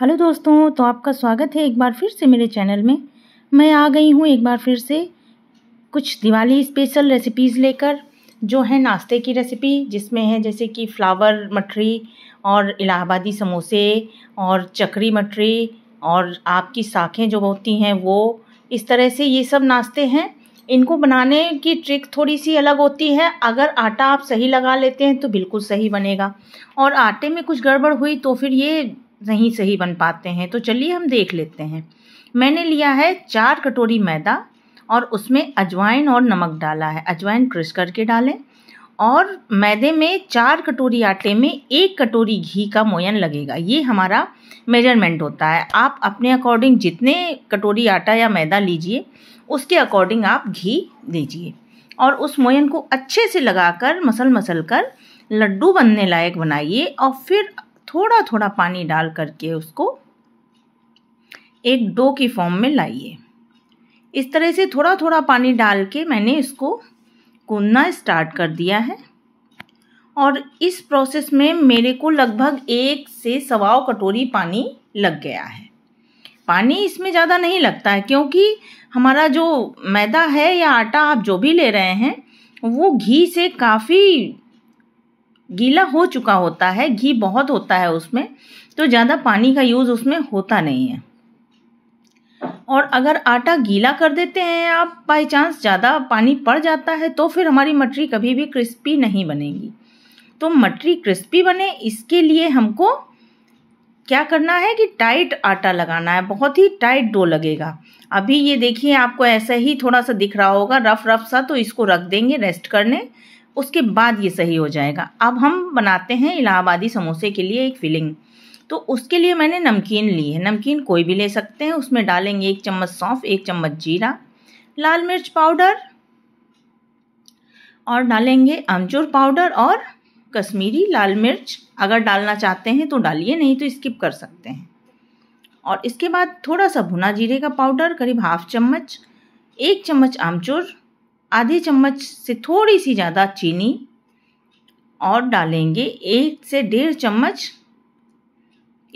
hello दोस्तों तो आपका स्वागत है एक बार फिर से मेरे चैनल में मैं आ गई हूँ एक बार फिर से कुछ दिवाली स्पेशल रेसिपीज़ लेकर जो है नाश्ते की रेसिपी जिसमें है जैसे कि फ्लावर मठरी और इलाहाबादी समोसे और चकरी मठरी और आपकी साखें जो होती हैं वो इस तरह से ये सब नाश्ते हैं इनको बनाने की ट्रिक थोड़ी सी अलग होती है अगर आटा आप सही लगा लेते हैं तो बिल्कुल सही बनेगा और आटे में कुछ गड़बड़ हुई तो फिर ये नहीं सही बन पाते हैं तो चलिए हम देख लेते हैं मैंने लिया है चार कटोरी मैदा और उसमें अजवाइन और नमक डाला है अजवाइन क्रश करके डालें और मैदे में चार कटोरी आटे में एक कटोरी घी का मोयन लगेगा ये हमारा मेजरमेंट होता है आप अपने अकॉर्डिंग जितने कटोरी आटा या मैदा लीजिए उसके अकॉर्डिंग आप घी लीजिए और उस मोयन को अच्छे से लगाकर मसल मसल कर लड्डू बनने लायक बनाइए और फिर थोड़ा थोड़ा पानी डाल करके उसको एक डो की फॉर्म में लाइए इस तरह से थोड़ा थोड़ा पानी डाल के मैंने इसको कूदना स्टार्ट कर दिया है और इस प्रोसेस में मेरे को लगभग एक से सवाओ कटोरी पानी लग गया है पानी इसमें ज़्यादा नहीं लगता है क्योंकि हमारा जो मैदा है या आटा आप जो भी ले रहे हैं वो घी से काफ़ी गीला हो चुका होता है घी बहुत होता है उसमें तो ज़्यादा पानी का यूज़ उसमें होता नहीं है और अगर आटा गीला कर देते हैं आप बाय चांस ज़्यादा पानी पड़ जाता है तो फिर हमारी मटरी कभी भी क्रिस्पी नहीं बनेगी तो मटरी क्रिस्पी बने इसके लिए हमको क्या करना है कि टाइट आटा लगाना है बहुत ही टाइट डो लगेगा अभी ये देखिए आपको ऐसा ही थोड़ा सा दिख रहा होगा रफ रफ सा तो इसको रख देंगे रेस्ट करने उसके बाद ये सही हो जाएगा अब हम बनाते हैं इलाहाबादी समोसे के लिए एक फिलिंग तो उसके लिए मैंने नमकीन ली है नमकीन कोई भी ले सकते हैं उसमें डालेंगे एक चम्मच सौंफ एक चम्मच जीरा लाल मिर्च पाउडर और डालेंगे आमचूर पाउडर और कश्मीरी लाल मिर्च अगर डालना चाहते हैं तो डालिए नहीं तो स्किप कर सकते हैं और इसके बाद थोड़ा सा भुना जीरे का पाउडर करीब हाफ चम्मच एक चम्मच आमचूर आधे चम्मच से थोड़ी सी ज़्यादा चीनी और डालेंगे एक से डेढ़ चम्मच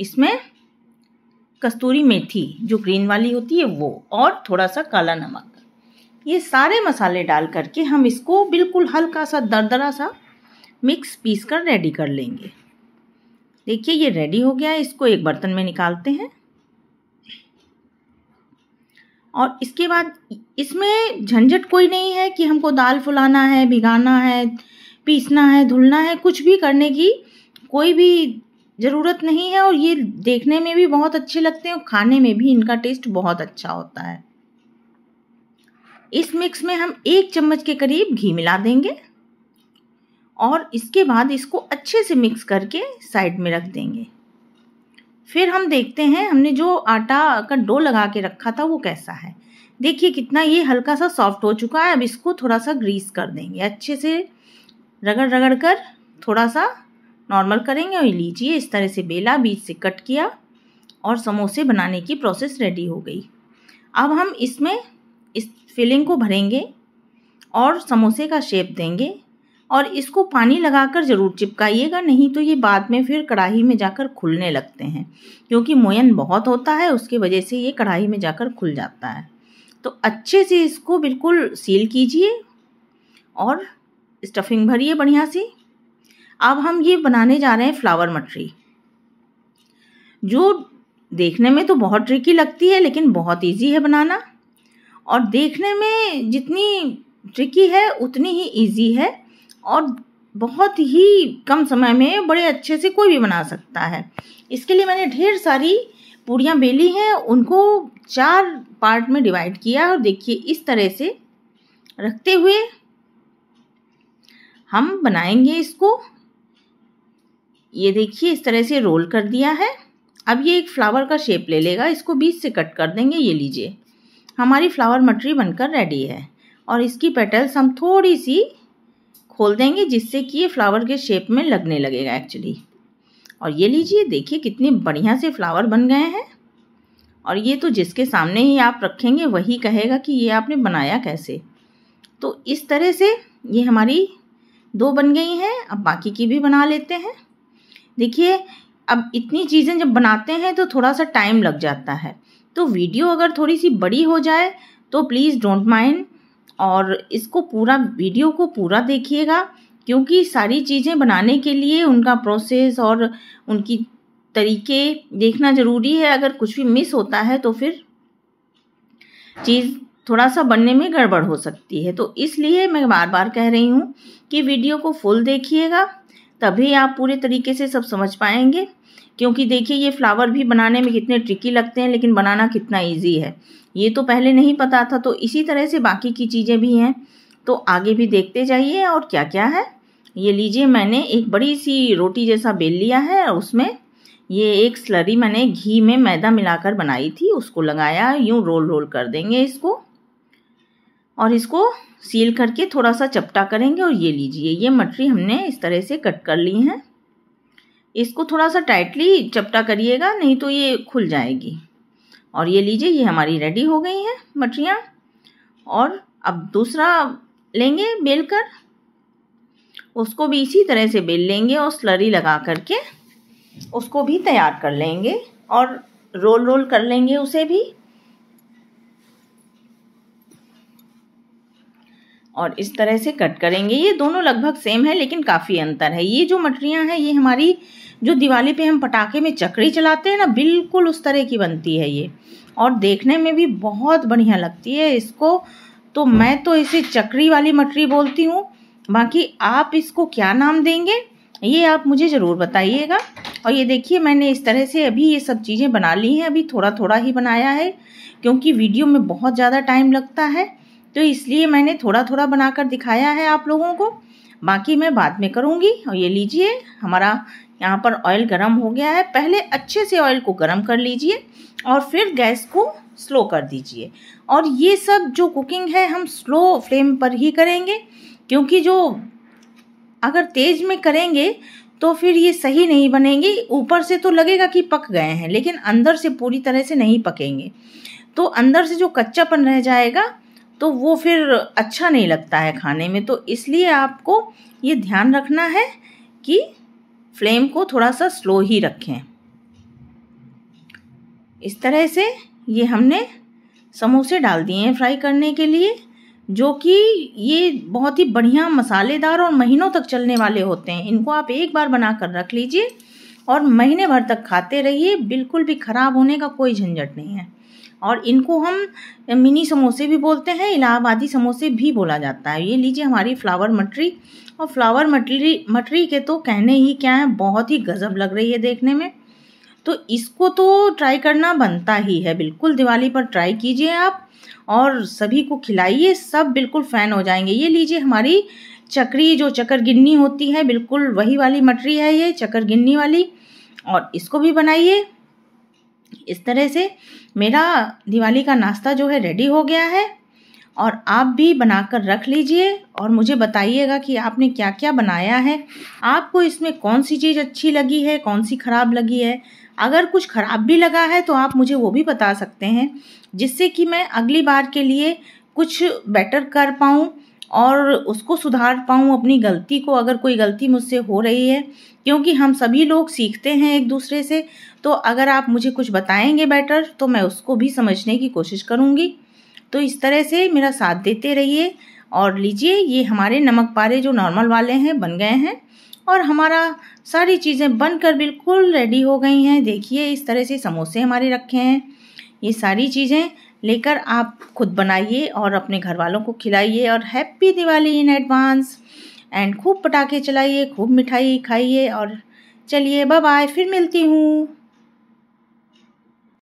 इसमें कस्तूरी मेथी जो ग्रीन वाली होती है वो और थोड़ा सा काला नमक ये सारे मसाले डाल करके हम इसको बिल्कुल हल्का सा दरदरा सा मिक्स पीस कर रेडी कर लेंगे देखिए ये रेडी हो गया है इसको एक बर्तन में निकालते हैं और इसके बाद इसमें झंझट कोई नहीं है कि हमको दाल फुलाना है भिगाना है पीसना है धुलना है कुछ भी करने की कोई भी ज़रूरत नहीं है और ये देखने में भी बहुत अच्छे लगते हैं और खाने में भी इनका टेस्ट बहुत अच्छा होता है इस मिक्स में हम एक चम्मच के करीब घी मिला देंगे और इसके बाद इसको अच्छे से मिक्स करके साइड में रख देंगे फिर हम देखते हैं हमने जो आटा का डो लगा के रखा था वो कैसा है देखिए कितना ये हल्का सा सॉफ्ट हो चुका है अब इसको थोड़ा सा ग्रीस कर देंगे अच्छे से रगड़ रगड़ कर थोड़ा सा नॉर्मल करेंगे और लीजिए इस तरह से बेला बीच से कट किया और समोसे बनाने की प्रोसेस रेडी हो गई अब हम इसमें इस फिलिंग को भरेंगे और समोसे का शेप देंगे और इसको पानी लगाकर ज़रूर चिपकाइएगा नहीं तो ये बाद में फिर कढ़ाई में जाकर खुलने लगते हैं क्योंकि मोयन बहुत होता है उसकी वजह से ये कढ़ाई में जाकर खुल जाता है तो अच्छे से इसको बिल्कुल सील कीजिए और स्टफिंग भरिए बढ़िया सी अब हम ये बनाने जा रहे हैं फ्लावर मटरी जो देखने में तो बहुत ट्रिकी लगती है लेकिन बहुत इजी है बनाना और देखने में जितनी ट्रिकी है उतनी ही इजी है और बहुत ही कम समय में बड़े अच्छे से कोई भी बना सकता है इसके लिए मैंने ढेर सारी पूड़ियाँ बेली हैं उनको चार पार्ट में डिवाइड किया और देखिए इस तरह से रखते हुए हम बनाएंगे इसको ये देखिए इस तरह से रोल कर दिया है अब ये एक फ्लावर का शेप ले लेगा इसको बीच से कट कर देंगे ये लीजिए हमारी फ्लावर मटरी बनकर रेडी है और इसकी पेटल्स हम थोड़ी सी खोल देंगे जिससे कि ये फ्लावर के शेप में लगने लगेगा एक्चुअली और ये लीजिए देखिए कितने बढ़िया से फ्लावर बन गए हैं और ये तो जिसके सामने ही आप रखेंगे वही कहेगा कि ये आपने बनाया कैसे तो इस तरह से ये हमारी दो बन गई हैं अब बाकी की भी बना लेते हैं देखिए अब इतनी चीज़ें जब बनाते हैं तो थोड़ा सा टाइम लग जाता है तो वीडियो अगर थोड़ी सी बड़ी हो जाए तो प्लीज़ डोंट माइंड और इसको पूरा वीडियो को पूरा देखिएगा क्योंकि सारी चीज़ें बनाने के लिए उनका प्रोसेस और उनकी तरीके देखना ज़रूरी है अगर कुछ भी मिस होता है तो फिर चीज़ थोड़ा सा बनने में गड़बड़ हो सकती है तो इसलिए मैं बार बार कह रही हूँ कि वीडियो को फुल देखिएगा तभी आप पूरे तरीके से सब समझ पाएंगे क्योंकि देखिए ये फ्लावर भी बनाने में कितने ट्रिकी लगते हैं लेकिन बनाना कितना ईजी है ये तो पहले नहीं पता था तो इसी तरह से बाकी की चीज़ें भी हैं तो आगे भी देखते जाइए और क्या क्या है ये लीजिए मैंने एक बड़ी सी रोटी जैसा बेल लिया है और उसमें ये एक स्लरी मैंने घी में मैदा मिलाकर बनाई थी उसको लगाया यूँ रोल रोल कर देंगे इसको और इसको सील करके थोड़ा सा चपटा करेंगे और ये लीजिए ये मटरी हमने इस तरह से कट कर ली हैं इसको थोड़ा सा टाइटली चपटा करिएगा नहीं तो ये खुल जाएगी और ये लीजिए ये हमारी रेडी हो गई है मटरियाँ और अब दूसरा लेंगे बेल कर उसको भी इसी तरह से बेल लेंगे और स्लरी लगा करके उसको भी तैयार कर लेंगे और रोल रोल कर लेंगे उसे भी और इस तरह से कट करेंगे ये दोनों लगभग सेम है लेकिन काफ़ी अंतर है ये जो मटरियाँ हैं ये हमारी जो दिवाली पे हम पटाखे में चकड़ी चलाते हैं ना बिल्कुल उस तरह की बनती है ये और देखने में भी बहुत बढ़िया लगती है इसको तो मैं तो इसे चकड़ी वाली मटरी बोलती हूँ बाकी आप इसको क्या नाम देंगे ये आप मुझे ज़रूर बताइएगा और ये देखिए मैंने इस तरह से अभी ये सब चीज़ें बना ली हैं अभी थोड़ा थोड़ा ही बनाया है क्योंकि वीडियो में बहुत ज़्यादा टाइम लगता है तो इसलिए मैंने थोड़ा थोड़ा बनाकर दिखाया है आप लोगों को बाकी मैं बाद में करूँगी और ये लीजिए हमारा यहाँ पर ऑयल गर्म हो गया है पहले अच्छे से ऑयल को गर्म कर लीजिए और फिर गैस को स्लो कर दीजिए और ये सब जो कुकिंग है हम स्लो फ्लेम पर ही करेंगे क्योंकि जो अगर तेज़ में करेंगे तो फिर ये सही नहीं बनेंगी ऊपर से तो लगेगा कि पक गए हैं लेकिन अंदर से पूरी तरह से नहीं पकेंगे तो अंदर से जो कच्चापन रह जाएगा तो वो फिर अच्छा नहीं लगता है खाने में तो इसलिए आपको ये ध्यान रखना है कि फ्लेम को थोड़ा सा स्लो ही रखें इस तरह से ये हमने समोसे डाल दिए हैं फ्राई करने के लिए जो कि ये बहुत ही बढ़िया मसालेदार और महीनों तक चलने वाले होते हैं इनको आप एक बार बना कर रख लीजिए और महीने भर तक खाते रहिए बिल्कुल भी ख़राब होने का कोई झंझट नहीं है और इनको हम मिनी समोसे भी बोलते हैं इलाहाबादी समोसे भी बोला जाता है ये लीजिए हमारी फ्लावर मटरी और फ्लावर मटरी मटरी के तो कहने ही क्या है बहुत ही गजब लग रही है देखने में तो इसको तो ट्राई करना बनता ही है बिल्कुल दिवाली पर ट्राई कीजिए आप और सभी को खिलाइए सब बिल्कुल फ़ैन हो जाएंगे ये लीजिए हमारी चकरी जो चकर गिन्नी होती है बिल्कुल वही वाली मटरी है ये चकर गिन्नी वाली और इसको भी बनाइए इस तरह से मेरा दिवाली का नाश्ता जो है रेडी हो गया है और आप भी बनाकर रख लीजिए और मुझे बताइएगा कि आपने क्या क्या बनाया है आपको इसमें कौन सी चीज़ अच्छी लगी है कौन सी ख़राब लगी है अगर कुछ ख़राब भी लगा है तो आप मुझे वो भी बता सकते हैं जिससे कि मैं अगली बार के लिए कुछ बेटर कर पाऊँ और उसको सुधार पाऊँ अपनी गलती को अगर कोई गलती मुझसे हो रही है क्योंकि हम सभी लोग सीखते हैं एक दूसरे से तो अगर आप मुझे कुछ बताएंगे बेटर तो मैं उसको भी समझने की कोशिश करूँगी तो इस तरह से मेरा साथ देते रहिए और लीजिए ये हमारे नमक पारे जो नॉर्मल वाले हैं बन गए हैं और हमारा सारी चीज़ें बनकर बिल्कुल रेडी हो गई हैं देखिए इस तरह से समोसे हमारे रखे हैं ये सारी चीज़ें लेकर आप खुद बनाइए और अपने घर वालों को खिलाइए और happy Diwali in advance and खूब पटाखे चलाइए खूब मिठाई खाइए और चलिए बाय बाय फिर मिलती हूँ